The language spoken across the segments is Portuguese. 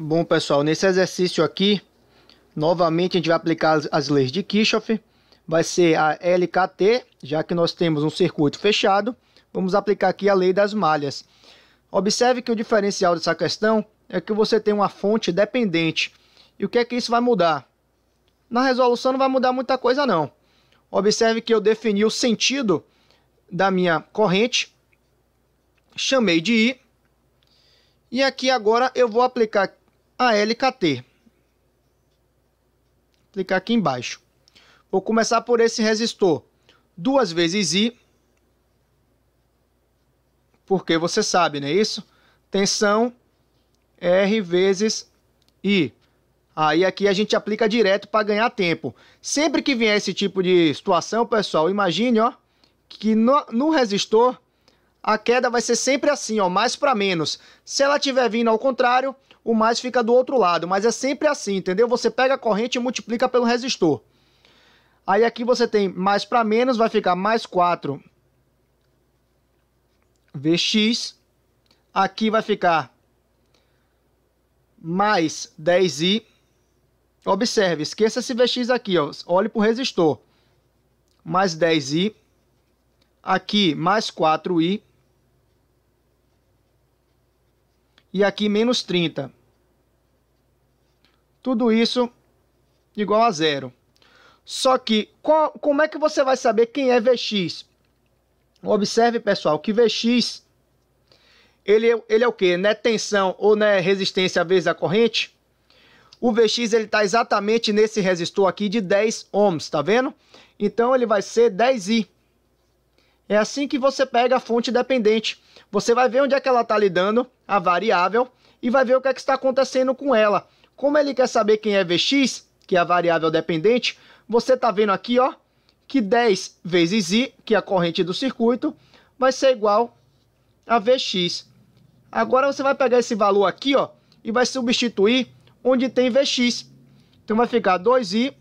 Bom, pessoal, nesse exercício aqui, novamente a gente vai aplicar as, leis de Kirchhoff. Vai ser a LKT, já que nós temos um circuito fechado. Vamos aplicar aqui a lei das malhas. Observe que o diferencial dessa questão é que você tem uma fonte dependente. E o que é que isso vai mudar? Na resolução não vai mudar muita coisa não. Observe que eu defini o sentido da minha corrente, chamei de I, e aqui agora eu vou aplicar a LKT. Vou clicar aqui embaixo. Vou começar por esse resistor. Duas vezes I. Porque você sabe, não é isso? Tensão R vezes I. Aí aqui a gente aplica direto para ganhar tempo. Sempre que vier esse tipo de situação, pessoal, imagine ó, que no, no resistor a queda vai ser sempre assim, ó, mais para menos. Se ela tiver vindo ao contrário, o mais fica do outro lado, mas é sempre assim, entendeu? Você pega a corrente e multiplica pelo resistor. Aí aqui você tem mais para menos, vai ficar mais 4 Vx. Aqui vai ficar mais 10i. Observe, esqueça esse Vx aqui, ó. olhe para o resistor. Mais 10i. Aqui, mais 4i. e aqui menos 30. Tudo isso igual a zero. Só que, qual, como é que você vai saber quem é Vx? Observe, pessoal, que Vx, ele, é, ele é o quê? Não é tensão ou não é resistência vezes a corrente? O Vx está exatamente nesse resistor aqui de 10 ohms, tá vendo? Então ele vai ser 10i. É assim que você pega a fonte dependente. Você vai ver onde é que ela está lidando a variável, e vai ver o que, é que está acontecendo com ela. Como ele quer saber quem é Vx, que é a variável dependente, você está vendo aqui ó, que 10 vezes I, que é a corrente do circuito, vai ser igual a Vx. Agora você vai pegar esse valor aqui ó, e vai substituir onde tem Vx. Então vai ficar 2i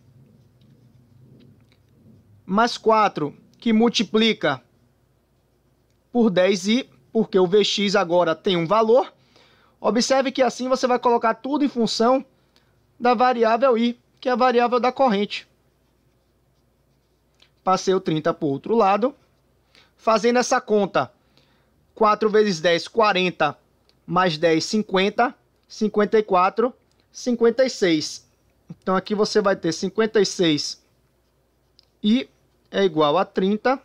mais 4, que multiplica por 10i, porque o VX agora tem um valor. Observe que assim você vai colocar tudo em função da variável I, que é a variável da corrente. Passei o 30 para o outro lado. Fazendo essa conta, 4 vezes 10, 40, mais 10, 50, 54, 56. Então aqui você vai ter 56 I é igual a 30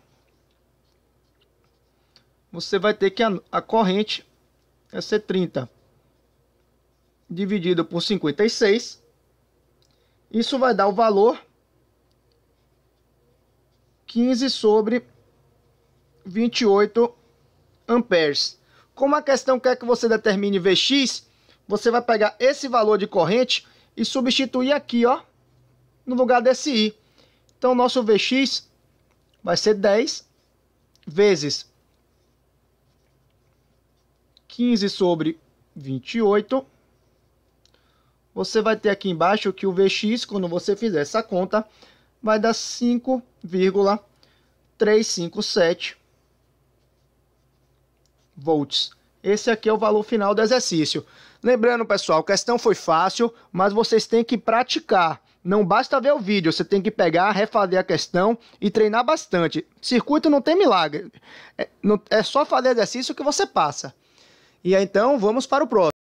você vai ter que a, a corrente vai é ser 30 dividido por 56. Isso vai dar o valor 15 sobre 28 amperes. Como a questão quer que você determine Vx, você vai pegar esse valor de corrente e substituir aqui, ó, no lugar desse I. Então, nosso Vx vai ser 10 vezes 15 sobre 28. Você vai ter aqui embaixo que o Vx, quando você fizer essa conta, vai dar 5,357 volts. Esse aqui é o valor final do exercício. Lembrando, pessoal, a questão foi fácil, mas vocês têm que praticar. Não basta ver o vídeo, você tem que pegar, refazer a questão e treinar bastante. Circuito não tem milagre. É, é só fazer exercício que você passa. E então vamos para o próximo.